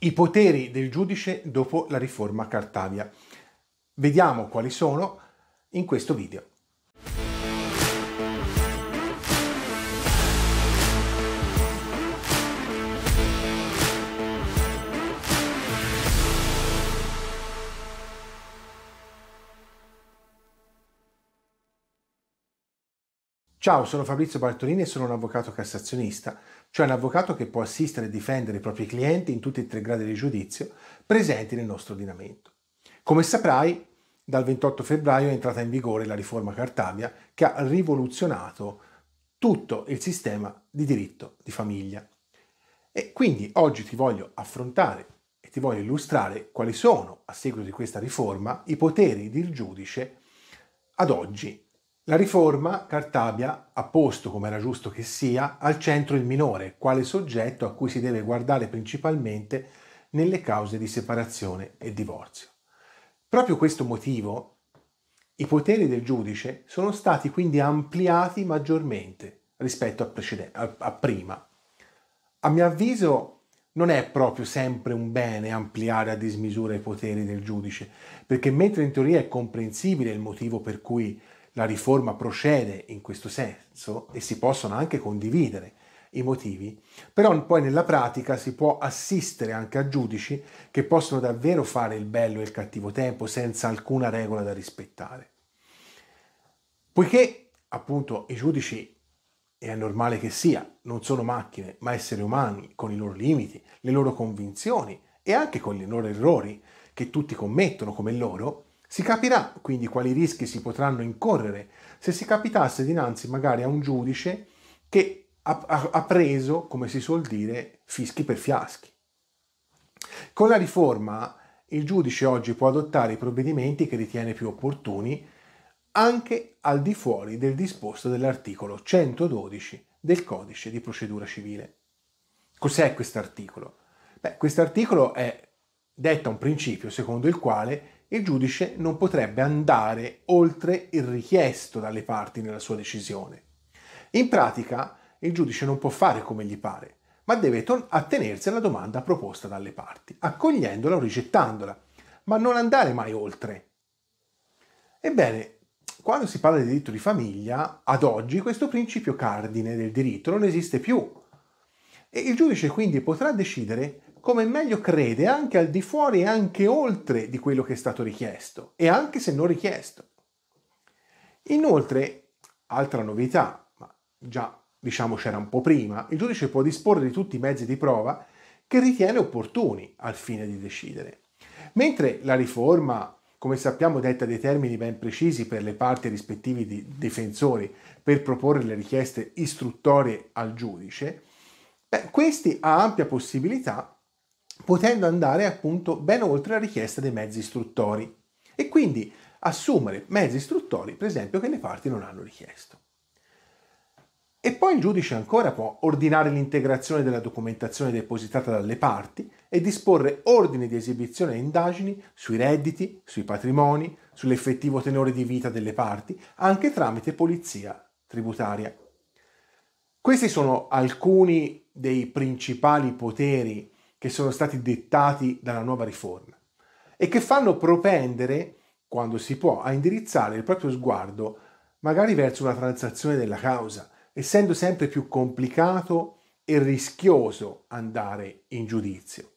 I poteri del giudice dopo la riforma Cartavia. Vediamo quali sono in questo video. Ciao, sono Fabrizio Bartolini e sono un avvocato cassazionista, cioè un avvocato che può assistere e difendere i propri clienti in tutti e tre gradi di giudizio presenti nel nostro ordinamento. Come saprai, dal 28 febbraio è entrata in vigore la riforma Cartabia che ha rivoluzionato tutto il sistema di diritto di famiglia. E quindi oggi ti voglio affrontare e ti voglio illustrare quali sono, a seguito di questa riforma, i poteri del giudice ad oggi la riforma Cartabia ha posto, come era giusto che sia, al centro il minore, quale soggetto a cui si deve guardare principalmente nelle cause di separazione e divorzio. Proprio questo motivo, i poteri del giudice sono stati quindi ampliati maggiormente rispetto a, a, a prima. A mio avviso non è proprio sempre un bene ampliare a dismisura i poteri del giudice, perché mentre in teoria è comprensibile il motivo per cui la riforma procede in questo senso e si possono anche condividere i motivi, però poi nella pratica si può assistere anche a giudici che possono davvero fare il bello e il cattivo tempo senza alcuna regola da rispettare. Poiché appunto i giudici, e è normale che sia, non sono macchine, ma esseri umani con i loro limiti, le loro convinzioni e anche con i loro errori che tutti commettono come loro, si capirà quindi quali rischi si potranno incorrere se si capitasse dinanzi magari a un giudice che ha, ha, ha preso, come si suol dire, fischi per fiaschi. Con la riforma il giudice oggi può adottare i provvedimenti che ritiene più opportuni anche al di fuori del disposto dell'articolo 112 del codice di procedura civile. Cos'è quest'articolo? Beh, quest'articolo è detta un principio secondo il quale il giudice non potrebbe andare oltre il richiesto dalle parti nella sua decisione. In pratica, il giudice non può fare come gli pare, ma deve attenersi alla domanda proposta dalle parti, accogliendola o rigettandola, ma non andare mai oltre. Ebbene, quando si parla di diritto di famiglia, ad oggi questo principio cardine del diritto non esiste più. E il giudice quindi potrà decidere come meglio crede anche al di fuori e anche oltre di quello che è stato richiesto e anche se non richiesto. Inoltre, altra novità, ma già diciamo c'era un po' prima, il giudice può disporre di tutti i mezzi di prova che ritiene opportuni al fine di decidere. Mentre la riforma, come sappiamo, detta dei termini ben precisi per le parti rispettivi di difensori per proporre le richieste istruttorie al giudice, beh, questi ha ampia possibilità potendo andare appunto ben oltre la richiesta dei mezzi istruttori e quindi assumere mezzi istruttori, per esempio, che le parti non hanno richiesto. E poi il giudice ancora può ordinare l'integrazione della documentazione depositata dalle parti e disporre ordini di esibizione e indagini sui redditi, sui patrimoni, sull'effettivo tenore di vita delle parti, anche tramite polizia tributaria. Questi sono alcuni dei principali poteri che sono stati dettati dalla nuova riforma e che fanno propendere, quando si può, a indirizzare il proprio sguardo magari verso una transazione della causa, essendo sempre più complicato e rischioso andare in giudizio.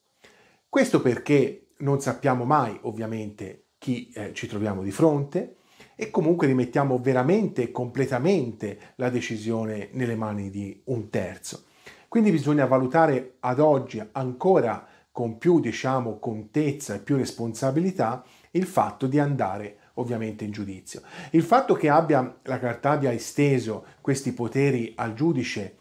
Questo perché non sappiamo mai, ovviamente, chi eh, ci troviamo di fronte e comunque rimettiamo veramente e completamente la decisione nelle mani di un terzo. Quindi bisogna valutare ad oggi ancora con più diciamo contezza e più responsabilità il fatto di andare ovviamente in giudizio. Il fatto che abbia, la carta abbia esteso questi poteri al giudice,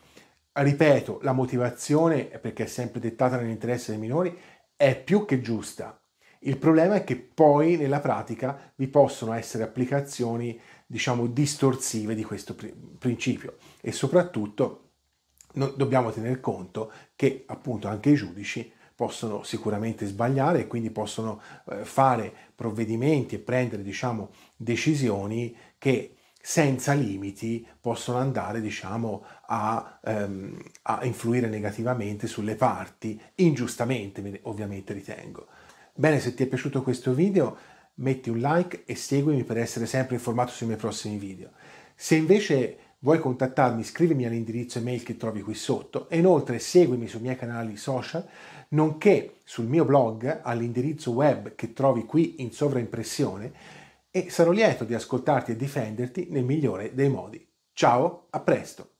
ripeto, la motivazione, perché è sempre dettata nell'interesse dei minori, è più che giusta. Il problema è che poi nella pratica vi possono essere applicazioni, diciamo, distorsive di questo principio e soprattutto no, dobbiamo tener conto che appunto anche i giudici possono sicuramente sbagliare e quindi possono eh, fare provvedimenti e prendere diciamo, decisioni che senza limiti possono andare diciamo, a, ehm, a, influire negativamente sulle parti, ingiustamente ovviamente ritengo. Bene, se ti è piaciuto questo video metti un like e seguimi per essere sempre informato sui miei prossimi video. Se invece vuoi contattarmi scrivimi all'indirizzo email che trovi qui sotto e inoltre seguimi sui miei canali social nonché sul mio blog all'indirizzo web che trovi qui in sovraimpressione e sarò lieto di ascoltarti e difenderti nel migliore dei modi. Ciao, a presto!